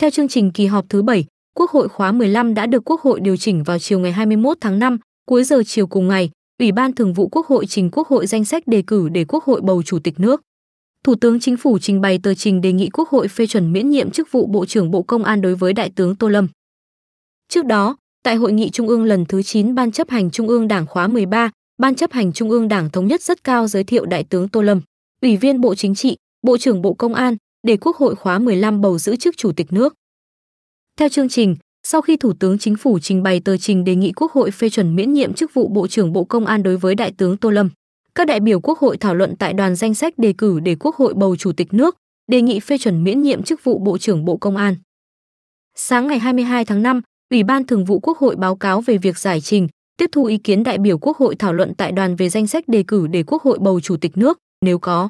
Theo chương trình kỳ họp thứ 7, Quốc hội khóa 15 đã được Quốc hội điều chỉnh vào chiều ngày 21 tháng 5, cuối giờ chiều cùng ngày, Ủy ban Thường vụ Quốc hội trình Quốc hội danh sách đề cử để Quốc hội bầu Chủ tịch nước. Thủ tướng Chính phủ trình bày tờ trình đề nghị Quốc hội phê chuẩn miễn nhiệm chức vụ Bộ trưởng Bộ Công an đối với Đại tướng Tô Lâm. Trước đó, tại hội nghị Trung ương lần thứ 9 Ban chấp hành Trung ương Đảng khóa 13, Ban chấp hành Trung ương Đảng thống nhất rất cao giới thiệu Đại tướng Tô Lâm, Ủy viên Bộ Chính trị, Bộ trưởng Bộ Công an, để Quốc hội khóa 15 bầu giữ chức Chủ tịch nước. Theo chương trình, sau khi Thủ tướng Chính phủ trình bày tờ trình đề nghị Quốc hội phê chuẩn miễn nhiệm chức vụ Bộ trưởng Bộ Công an đối với Đại tướng Tô Lâm, các đại biểu Quốc hội thảo luận tại đoàn danh sách đề cử để Quốc hội bầu Chủ tịch nước, đề nghị phê chuẩn miễn nhiệm chức vụ Bộ trưởng Bộ Công an. Sáng ngày 22 tháng 5, Ủy ban Thường vụ Quốc hội báo cáo về việc giải trình, tiếp thu ý kiến đại biểu Quốc hội thảo luận tại đoàn về danh sách đề cử để Quốc hội bầu Chủ tịch nước, nếu có.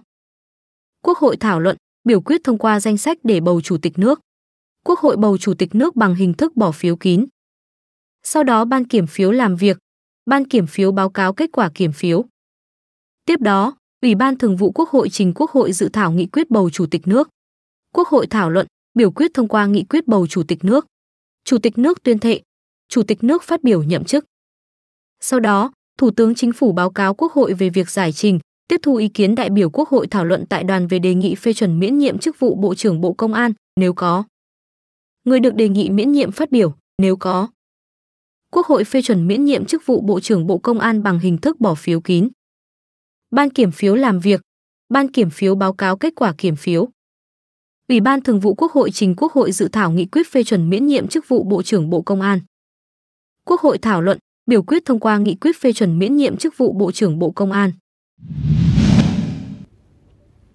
Quốc hội thảo luận biểu quyết thông qua danh sách để bầu chủ tịch nước. Quốc hội bầu chủ tịch nước bằng hình thức bỏ phiếu kín. Sau đó ban kiểm phiếu làm việc, ban kiểm phiếu báo cáo kết quả kiểm phiếu. Tiếp đó, Ủy ban Thường vụ Quốc hội trình Quốc hội dự thảo nghị quyết bầu chủ tịch nước. Quốc hội thảo luận, biểu quyết thông qua nghị quyết bầu chủ tịch nước. Chủ tịch nước tuyên thệ, chủ tịch nước phát biểu nhậm chức. Sau đó, Thủ tướng Chính phủ báo cáo Quốc hội về việc giải trình, tiếp thu ý kiến đại biểu Quốc hội thảo luận tại đoàn về đề nghị phê chuẩn miễn nhiệm chức vụ Bộ trưởng Bộ Công an, nếu có. Người được đề nghị miễn nhiệm phát biểu, nếu có. Quốc hội phê chuẩn miễn nhiệm chức vụ Bộ trưởng Bộ Công an bằng hình thức bỏ phiếu kín. Ban kiểm phiếu làm việc. Ban kiểm phiếu báo cáo kết quả kiểm phiếu. Ủy ban Thường vụ Quốc hội trình Quốc hội dự thảo nghị quyết phê chuẩn miễn nhiệm chức vụ Bộ trưởng Bộ Công an. Quốc hội thảo luận, biểu quyết thông qua nghị quyết phê chuẩn miễn nhiệm chức vụ Bộ trưởng Bộ Công an.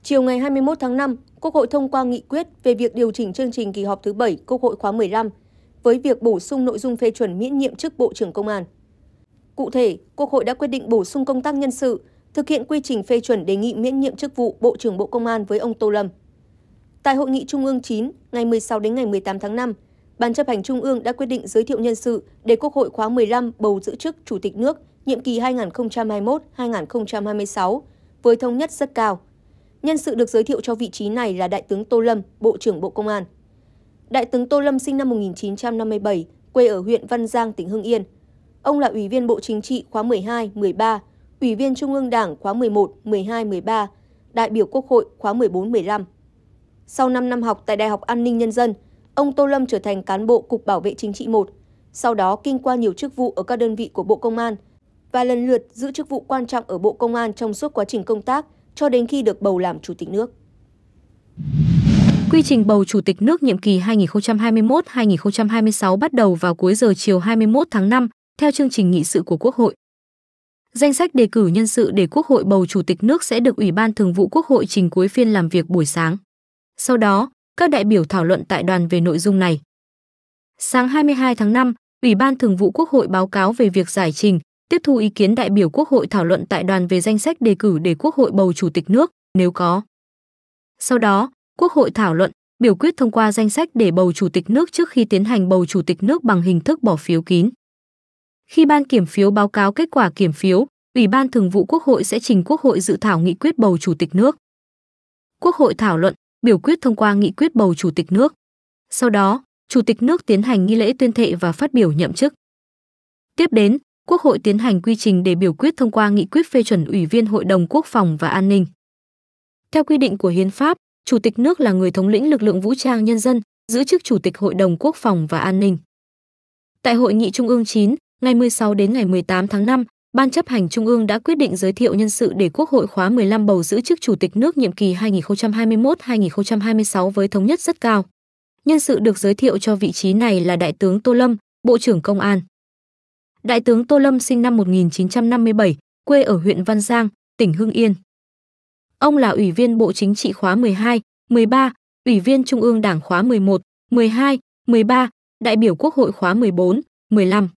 Chiều ngày 21 tháng 5, Quốc hội thông qua nghị quyết về việc điều chỉnh chương trình kỳ họp thứ 7 Quốc hội khóa 15 với việc bổ sung nội dung phê chuẩn miễn nhiệm chức Bộ trưởng Công an. Cụ thể, Quốc hội đã quyết định bổ sung công tác nhân sự, thực hiện quy trình phê chuẩn đề nghị miễn nhiệm chức vụ Bộ trưởng Bộ Công an với ông Tô Lâm. Tại hội nghị Trung ương 9 ngày 16 đến ngày 18 tháng 5, Ban chấp hành Trung ương đã quyết định giới thiệu nhân sự để Quốc hội khóa 15 bầu giữ chức Chủ tịch nước nhiệm kỳ 2021-2026 với thống nhất rất cao. Nhân sự được giới thiệu cho vị trí này là Đại tướng Tô Lâm, Bộ trưởng Bộ Công an. Đại tướng Tô Lâm sinh năm 1957, quê ở huyện Văn Giang, tỉnh Hưng Yên. Ông là Ủy viên Bộ Chính trị khóa 12, 13, Ủy viên Trung ương Đảng khóa 11, 12, 13, đại biểu Quốc hội khóa 14, 15. Sau 5 năm học tại Đại học An ninh Nhân dân, ông Tô Lâm trở thành cán bộ Cục Bảo vệ Chính trị một. sau đó kinh qua nhiều chức vụ ở các đơn vị của Bộ Công an và lần lượt giữ chức vụ quan trọng ở Bộ Công an trong suốt quá trình công tác cho đến khi được bầu làm chủ tịch nước. Quy trình bầu chủ tịch nước nhiệm kỳ 2021-2026 bắt đầu vào cuối giờ chiều 21 tháng 5 theo chương trình nghị sự của Quốc hội. Danh sách đề cử nhân sự để Quốc hội bầu chủ tịch nước sẽ được Ủy ban Thường vụ Quốc hội trình cuối phiên làm việc buổi sáng. Sau đó, các đại biểu thảo luận tại đoàn về nội dung này. Sáng 22 tháng 5, Ủy ban Thường vụ Quốc hội báo cáo về việc giải trình, tiếp thu ý kiến đại biểu Quốc hội thảo luận tại đoàn về danh sách đề cử để Quốc hội bầu Chủ tịch nước, nếu có. Sau đó, Quốc hội thảo luận, biểu quyết thông qua danh sách để bầu Chủ tịch nước trước khi tiến hành bầu Chủ tịch nước bằng hình thức bỏ phiếu kín. Khi ban kiểm phiếu báo cáo kết quả kiểm phiếu, Ủy ban Thường vụ Quốc hội sẽ trình Quốc hội dự thảo nghị quyết bầu Chủ tịch nước. Quốc hội thảo luận, biểu quyết thông qua nghị quyết bầu Chủ tịch nước. Sau đó, Chủ tịch nước tiến hành nghi lễ tuyên thệ và phát biểu nhậm chức. Tiếp đến, Quốc hội tiến hành quy trình để biểu quyết thông qua nghị quyết phê chuẩn Ủy viên Hội đồng Quốc phòng và An ninh. Theo quy định của hiến pháp, Chủ tịch nước là người thống lĩnh lực lượng vũ trang nhân dân, giữ chức Chủ tịch Hội đồng Quốc phòng và An ninh. Tại hội nghị Trung ương 9, ngày 16 đến ngày 18 tháng 5, Ban chấp hành Trung ương đã quyết định giới thiệu nhân sự để Quốc hội khóa 15 bầu giữ chức Chủ tịch nước nhiệm kỳ 2021-2026 với thống nhất rất cao. Nhân sự được giới thiệu cho vị trí này là Đại tướng Tô Lâm, Bộ trưởng Công an. Đại tướng Tô Lâm sinh năm 1957, quê ở huyện Văn Giang, tỉnh Hưng Yên. Ông là Ủy viên Bộ Chính trị khóa 12, 13, Ủy viên Trung ương Đảng khóa 11, 12, 13, đại biểu Quốc hội khóa 14, 15.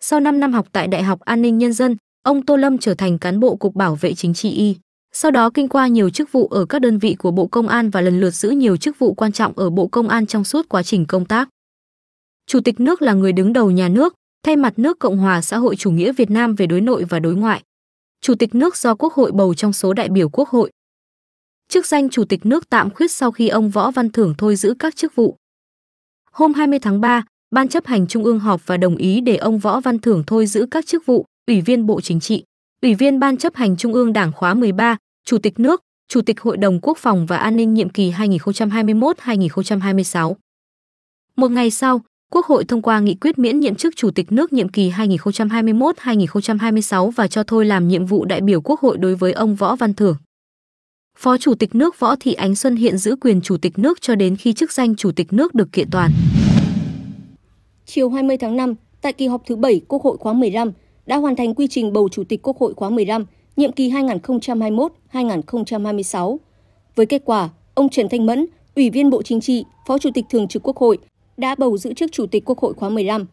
Sau 5 năm học tại Đại học An ninh Nhân dân, ông Tô Lâm trở thành cán bộ Cục Bảo vệ Chính trị Y. Sau đó kinh qua nhiều chức vụ ở các đơn vị của Bộ Công an và lần lượt giữ nhiều chức vụ quan trọng ở Bộ Công an trong suốt quá trình công tác. Chủ tịch nước là người đứng đầu nhà nước, thay mặt nước Cộng hòa xã hội chủ nghĩa Việt Nam về đối nội và đối ngoại. Chủ tịch nước do Quốc hội bầu trong số đại biểu Quốc hội. Chức danh Chủ tịch nước tạm khuyết sau khi ông Võ Văn Thưởng thôi giữ các chức vụ. Hôm 20 tháng 3, Ban chấp hành Trung ương họp và đồng ý để ông Võ Văn Thưởng thôi giữ các chức vụ Ủy viên Bộ Chính trị, Ủy viên Ban chấp hành Trung ương Đảng khóa 13, Chủ tịch nước, Chủ tịch Hội đồng Quốc phòng và An ninh nhiệm kỳ 2021-2026. Một ngày sau, Quốc hội thông qua nghị quyết miễn nhiệm chức Chủ tịch nước nhiệm kỳ 2021-2026 và cho thôi làm nhiệm vụ đại biểu Quốc hội đối với ông Võ Văn Thưởng. Phó Chủ tịch nước Võ Thị Ánh Xuân hiện giữ quyền Chủ tịch nước cho đến khi chức danh Chủ tịch nước được kiện toàn. Chiều 20 tháng 5, tại kỳ họp thứ 7 Quốc hội khóa 15, đã hoàn thành quy trình bầu Chủ tịch Quốc hội khóa 15, nhiệm kỳ 2021-2026. Với kết quả, ông Trần Thanh Mẫn, Ủy viên Bộ Chính trị, Phó Chủ tịch Thường trực Quốc hội đã bầu giữ chức Chủ tịch Quốc hội khóa 15.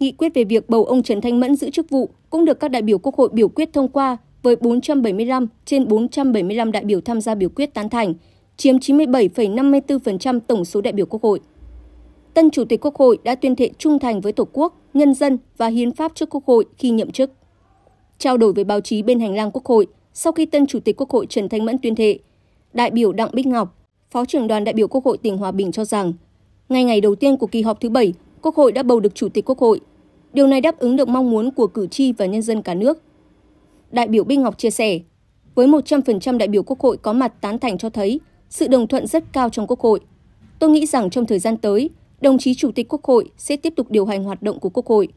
Nghị quyết về việc bầu ông Trần Thanh Mẫn giữ chức vụ cũng được các đại biểu Quốc hội biểu quyết thông qua với 475 trên 475 đại biểu tham gia biểu quyết tán thành, chiếm 97,54% tổng số đại biểu Quốc hội. Tân Chủ tịch Quốc hội đã tuyên thệ trung thành với Tổ quốc, nhân dân và hiến pháp trước Quốc hội khi nhậm chức. Trao đổi với báo chí bên hành lang Quốc hội, sau khi tân Chủ tịch Quốc hội Trần Thanh Mẫn tuyên thệ, đại biểu Đặng Bích Ngọc, Phó trưởng đoàn đại biểu Quốc hội tỉnh Hòa Bình cho rằng ngay ngày đầu tiên của kỳ họp thứ bảy, Quốc hội đã bầu được Chủ tịch Quốc hội. Điều này đáp ứng được mong muốn của cử tri và nhân dân cả nước. Đại biểu Binh Ngọc chia sẻ, với 100% đại biểu Quốc hội có mặt tán thành cho thấy sự đồng thuận rất cao trong Quốc hội. Tôi nghĩ rằng trong thời gian tới, đồng chí Chủ tịch Quốc hội sẽ tiếp tục điều hành hoạt động của Quốc hội.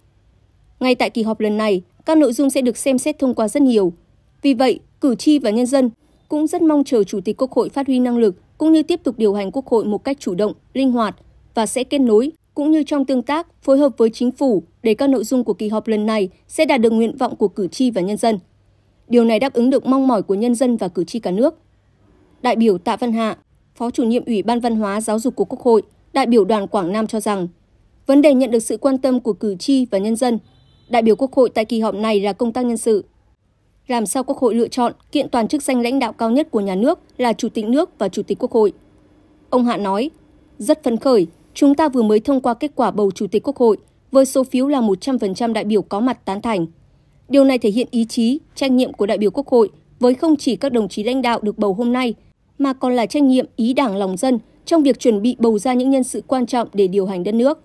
Ngay tại kỳ họp lần này, các nội dung sẽ được xem xét thông qua rất nhiều. Vì vậy, cử tri và nhân dân cũng rất mong chờ Chủ tịch Quốc hội phát huy năng lực cũng như tiếp tục điều hành Quốc hội một cách chủ động, linh hoạt, và sẽ kết nối cũng như trong tương tác phối hợp với chính phủ để các nội dung của kỳ họp lần này sẽ đạt được nguyện vọng của cử tri và nhân dân. Điều này đáp ứng được mong mỏi của nhân dân và cử tri cả nước. Đại biểu Tạ Văn Hạ, Phó chủ nhiệm Ủy ban Văn hóa Giáo dục của Quốc hội, đại biểu đoàn Quảng Nam cho rằng, vấn đề nhận được sự quan tâm của cử tri và nhân dân, đại biểu Quốc hội tại kỳ họp này là công tác nhân sự. Làm sao Quốc hội lựa chọn kiện toàn chức danh lãnh đạo cao nhất của nhà nước là Chủ tịch nước và Chủ tịch Quốc hội? Ông Hạ nói, rất phấn khởi chúng ta vừa mới thông qua kết quả bầu Chủ tịch Quốc hội với số phiếu là 100% đại biểu có mặt tán thành. Điều này thể hiện ý chí, trách nhiệm của đại biểu Quốc hội với không chỉ các đồng chí lãnh đạo được bầu hôm nay, mà còn là trách nhiệm ý đảng lòng dân trong việc chuẩn bị bầu ra những nhân sự quan trọng để điều hành đất nước.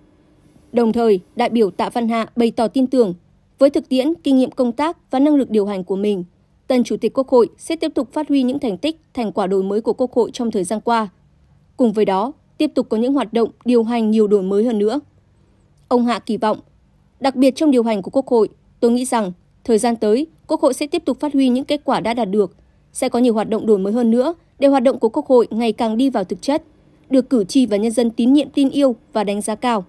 Đồng thời, đại biểu Tạ Văn Hạ bày tỏ tin tưởng, với thực tiễn, kinh nghiệm công tác và năng lực điều hành của mình, tân Chủ tịch Quốc hội sẽ tiếp tục phát huy những thành tích, thành quả đổi mới của Quốc hội trong thời gian qua. Cùng với đó, tiếp tục có những hoạt động điều hành nhiều đổi mới hơn nữa. Ông Hạ kỳ vọng, đặc biệt trong điều hành của Quốc hội, tôi nghĩ rằng thời gian tới, Quốc hội sẽ tiếp tục phát huy những kết quả đã đạt được, sẽ có nhiều hoạt động đổi mới hơn nữa để hoạt động của Quốc hội ngày càng đi vào thực chất, được cử tri và nhân dân tín nhiệm tin yêu và đánh giá cao.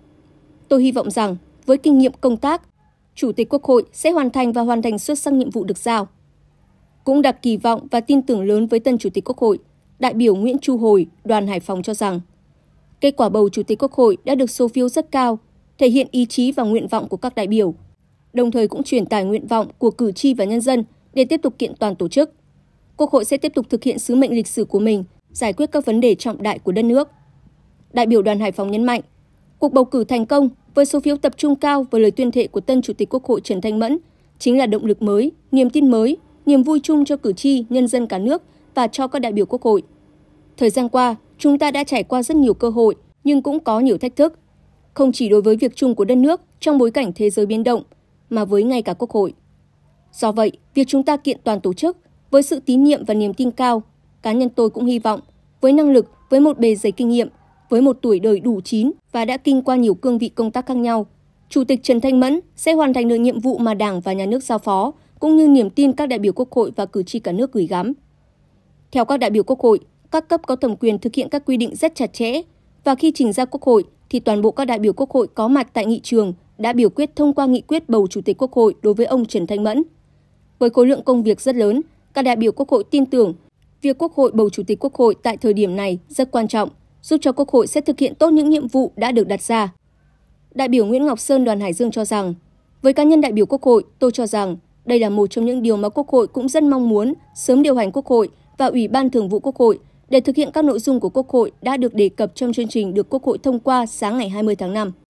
Tôi hy vọng rằng, với kinh nghiệm công tác, Chủ tịch Quốc hội sẽ hoàn thành và hoàn thành xuất sắc nhiệm vụ được giao. Cũng đặt kỳ vọng và tin tưởng lớn với tân Chủ tịch Quốc hội, đại biểu Nguyễn Chu Hồi, đoàn Hải Phòng cho rằng, Kết quả bầu Chủ tịch Quốc hội đã được số phiếu rất cao, thể hiện ý chí và nguyện vọng của các đại biểu, đồng thời cũng truyền tải nguyện vọng của cử tri và nhân dân để tiếp tục kiện toàn tổ chức. Quốc hội sẽ tiếp tục thực hiện sứ mệnh lịch sử của mình, giải quyết các vấn đề trọng đại của đất nước. Đại biểu đoàn Hải Phòng nhấn mạnh, cuộc bầu cử thành công với số phiếu tập trung cao và lời tuyên thệ của tân Chủ tịch Quốc hội Trần Thanh Mẫn chính là động lực mới, niềm tin mới, niềm vui chung cho cử tri, nhân dân cả nước và cho các đại biểu Quốc hội. Thời gian qua, Chúng ta đã trải qua rất nhiều cơ hội, nhưng cũng có nhiều thách thức. Không chỉ đối với việc chung của đất nước trong bối cảnh thế giới biến động, mà với ngay cả Quốc hội. Do vậy, việc chúng ta kiện toàn tổ chức với sự tín nhiệm và niềm tin cao, cá nhân tôi cũng hy vọng với năng lực, với một bề dày kinh nghiệm, với một tuổi đời đủ chín và đã kinh qua nhiều cương vị công tác khác nhau, Chủ tịch Trần Thanh Mẫn sẽ hoàn thành được nhiệm vụ mà Đảng và Nhà nước giao phó, cũng như niềm tin các đại biểu Quốc hội và cử tri cả nước gửi gắm. Theo các đại biểu Quốc hội, các cấp có thẩm quyền thực hiện các quy định rất chặt chẽ và khi trình ra Quốc hội thì toàn bộ các đại biểu Quốc hội có mặt tại nghị trường đã biểu quyết thông qua nghị quyết bầu Chủ tịch Quốc hội đối với ông Trần Thanh Mẫn. Với khối lượng công việc rất lớn, các đại biểu Quốc hội tin tưởng việc Quốc hội bầu Chủ tịch Quốc hội tại thời điểm này rất quan trọng, giúp cho Quốc hội sẽ thực hiện tốt những nhiệm vụ đã được đặt ra. Đại biểu Nguyễn Ngọc Sơn đoàn Hải Dương cho rằng, với cá nhân đại biểu Quốc hội, tôi cho rằng đây là một trong những điều mà Quốc hội cũng rất mong muốn sớm điều hành Quốc hội và Ủy ban Thường vụ Quốc hội để thực hiện các nội dung của Quốc hội đã được đề cập trong chương trình được Quốc hội thông qua sáng ngày 20 tháng 5.